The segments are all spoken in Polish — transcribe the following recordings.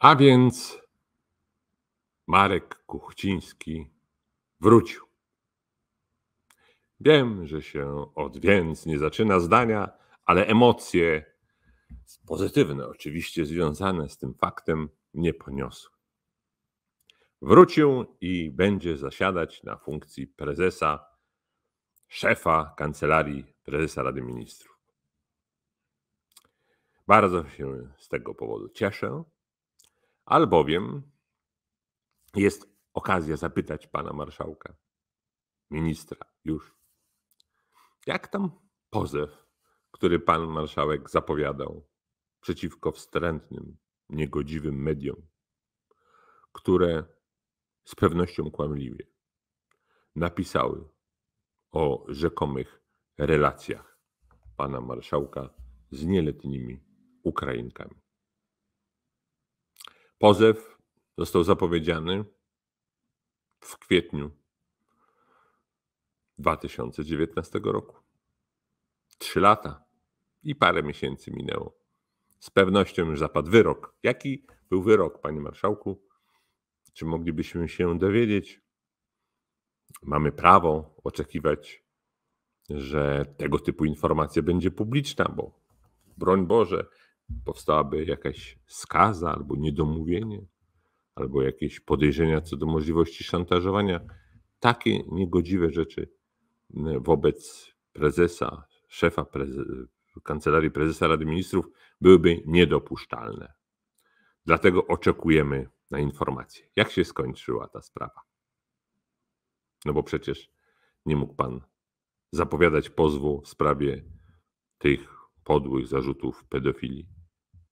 A więc Marek Kuchciński wrócił. Wiem, że się od więc nie zaczyna zdania, ale emocje pozytywne, oczywiście związane z tym faktem, nie poniosły. Wrócił i będzie zasiadać na funkcji prezesa, szefa kancelarii prezesa Rady Ministrów. Bardzo się z tego powodu cieszę albowiem jest okazja zapytać pana marszałka, ministra już, jak tam pozew, który pan marszałek zapowiadał przeciwko wstrętnym, niegodziwym mediom, które z pewnością kłamliwie napisały o rzekomych relacjach pana marszałka z nieletnimi Ukrainkami. Pozew został zapowiedziany w kwietniu 2019 roku. Trzy lata i parę miesięcy minęło. Z pewnością już zapadł wyrok. Jaki był wyrok, panie marszałku? Czy moglibyśmy się dowiedzieć? Mamy prawo oczekiwać, że tego typu informacja będzie publiczna, bo broń Boże, powstałaby jakaś skaza albo niedomówienie, albo jakieś podejrzenia co do możliwości szantażowania. Takie niegodziwe rzeczy wobec prezesa, szefa kancelarii prezesa Rady Ministrów byłyby niedopuszczalne. Dlatego oczekujemy na informację, jak się skończyła ta sprawa. No bo przecież nie mógł pan zapowiadać pozwu w sprawie tych podłych zarzutów pedofilii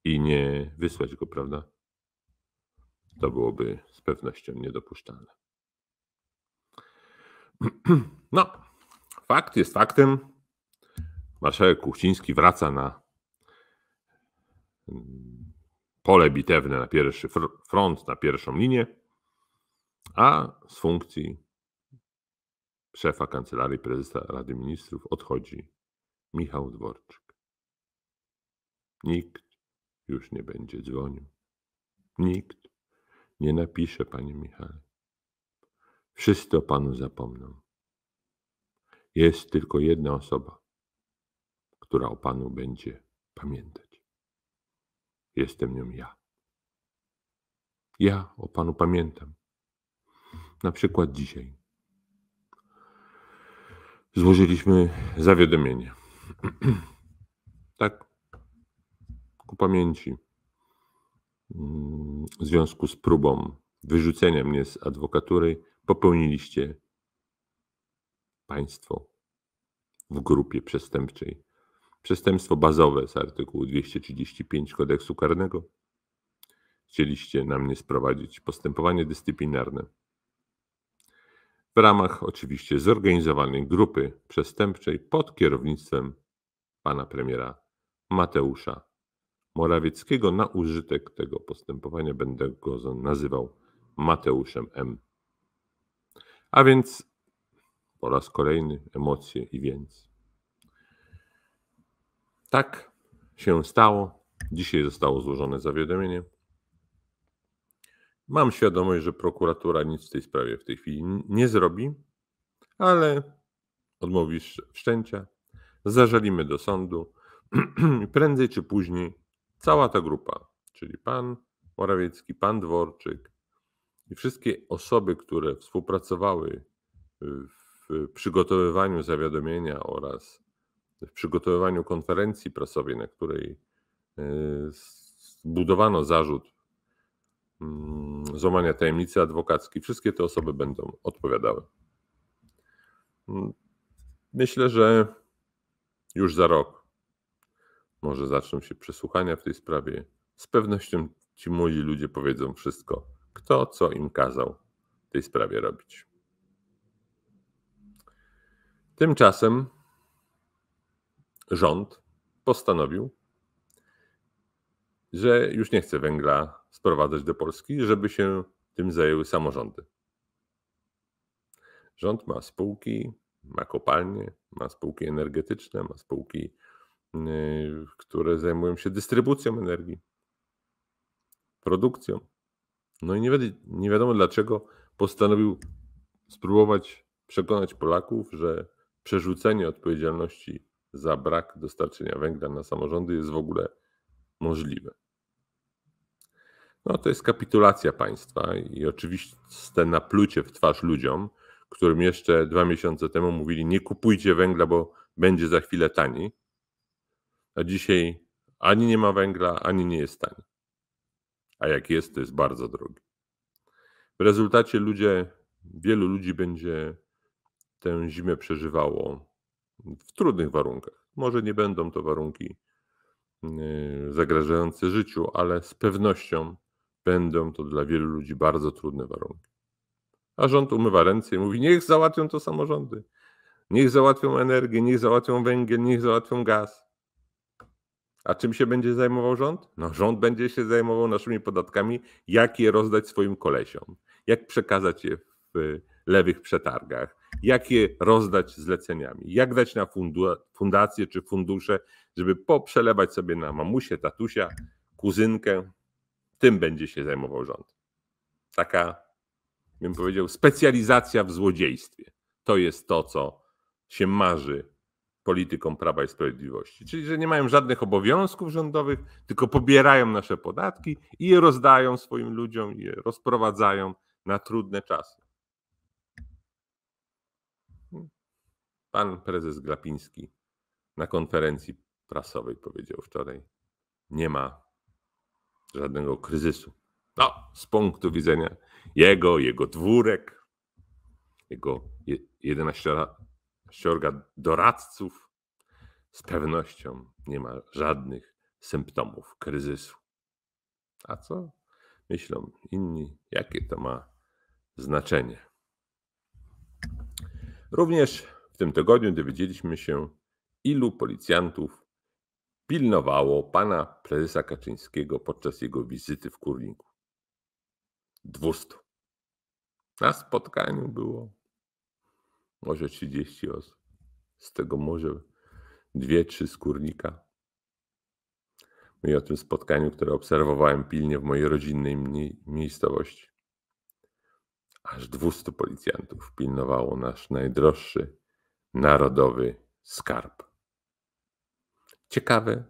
i nie wysłać go, prawda? To byłoby z pewnością niedopuszczalne. No, fakt jest faktem. Marszałek Kuchciński wraca na mm, pole bitewne, na pierwszy front, na pierwszą linię, a z funkcji szefa Kancelarii Prezesa Rady Ministrów odchodzi Michał Dworczyk. Nikt już nie będzie dzwonił. Nikt nie napisze, panie Michale. Wszyscy o panu zapomną. Jest tylko jedna osoba, która o panu będzie pamiętać. Jestem nią ja. Ja o panu pamiętam. Na przykład dzisiaj. Złożyliśmy zawiadomienie. ku pamięci mm, w związku z próbą wyrzucenia mnie z adwokatury popełniliście państwo w grupie przestępczej przestępstwo bazowe z artykułu 235 kodeksu karnego. Chcieliście na mnie sprowadzić postępowanie dyscyplinarne. W ramach oczywiście zorganizowanej grupy przestępczej pod kierownictwem pana premiera Mateusza Morawieckiego na użytek tego postępowania będę go nazywał Mateuszem M. A więc po raz kolejny emocje i więc. Tak się stało. Dzisiaj zostało złożone zawiadomienie. Mam świadomość, że prokuratura nic w tej sprawie w tej chwili nie zrobi, ale odmówisz wszczęcia, zażalimy do sądu. Prędzej czy później Cała ta grupa, czyli pan Morawiecki, pan Dworczyk i wszystkie osoby, które współpracowały y, w przygotowywaniu zawiadomienia oraz w przygotowywaniu konferencji prasowej, na której y, zbudowano zarzut mm, złamania tajemnicy adwokackiej, wszystkie te osoby będą odpowiadały. Mm, myślę, że już za rok może zaczną się przesłuchania w tej sprawie. Z pewnością ci młodzi ludzie powiedzą wszystko, kto co im kazał w tej sprawie robić. Tymczasem rząd postanowił, że już nie chce węgla sprowadzać do Polski, żeby się tym zajęły samorządy. Rząd ma spółki, ma kopalnie, ma spółki energetyczne, ma spółki Y, które zajmują się dystrybucją energii, produkcją. No i nie, wi nie wiadomo dlaczego postanowił spróbować przekonać Polaków, że przerzucenie odpowiedzialności za brak dostarczenia węgla na samorządy jest w ogóle możliwe. No to jest kapitulacja państwa i oczywiście naplucie w twarz ludziom, którym jeszcze dwa miesiące temu mówili nie kupujcie węgla, bo będzie za chwilę tani a dzisiaj ani nie ma węgla, ani nie jest tani. A jak jest, to jest bardzo drogi. W rezultacie ludzie, wielu ludzi będzie tę zimę przeżywało w trudnych warunkach. Może nie będą to warunki yy, zagrażające życiu, ale z pewnością będą to dla wielu ludzi bardzo trudne warunki. A rząd umywa ręce i mówi: Niech załatwią to samorządy, niech załatwią energię, niech załatwią węgiel, niech załatwią gaz. A czym się będzie zajmował rząd? No, rząd będzie się zajmował naszymi podatkami, jak je rozdać swoim kolesiom, jak przekazać je w y, lewych przetargach, jak je rozdać zleceniami, jak dać na fundacje czy fundusze, żeby poprzelewać sobie na mamusię, tatusia, kuzynkę. Tym będzie się zajmował rząd. Taka, bym powiedział, specjalizacja w złodziejstwie. To jest to, co się marzy polityką Prawa i Sprawiedliwości. Czyli, że nie mają żadnych obowiązków rządowych, tylko pobierają nasze podatki i je rozdają swoim ludziom, i je rozprowadzają na trudne czasy. Pan prezes Glapiński na konferencji prasowej powiedział wczoraj: Nie ma żadnego kryzysu. No, z punktu widzenia jego, jego dwórek, jego 11 ściorga doradców, z pewnością nie ma żadnych symptomów kryzysu. A co myślą inni, jakie to ma znaczenie? Również w tym tygodniu dowiedzieliśmy się, ilu policjantów pilnowało pana prezesa Kaczyńskiego podczas jego wizyty w Kurniku. 200. Na spotkaniu było może 30 osób. Z tego może dwie, trzy skórnika. No I o tym spotkaniu, które obserwowałem pilnie w mojej rodzinnej miejscowości. Aż 200 policjantów pilnowało nasz najdroższy narodowy skarb. Ciekawe,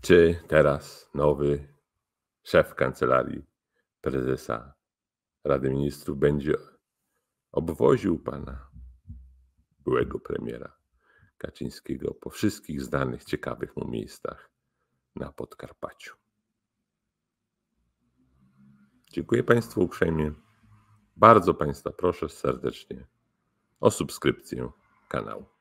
czy teraz nowy szef kancelarii prezesa Rady Ministrów będzie obwoził pana, byłego premiera Kaczyńskiego, po wszystkich znanych, ciekawych mu miejscach na Podkarpaciu. Dziękuję Państwu uprzejmie. Bardzo Państwa proszę serdecznie o subskrypcję kanału.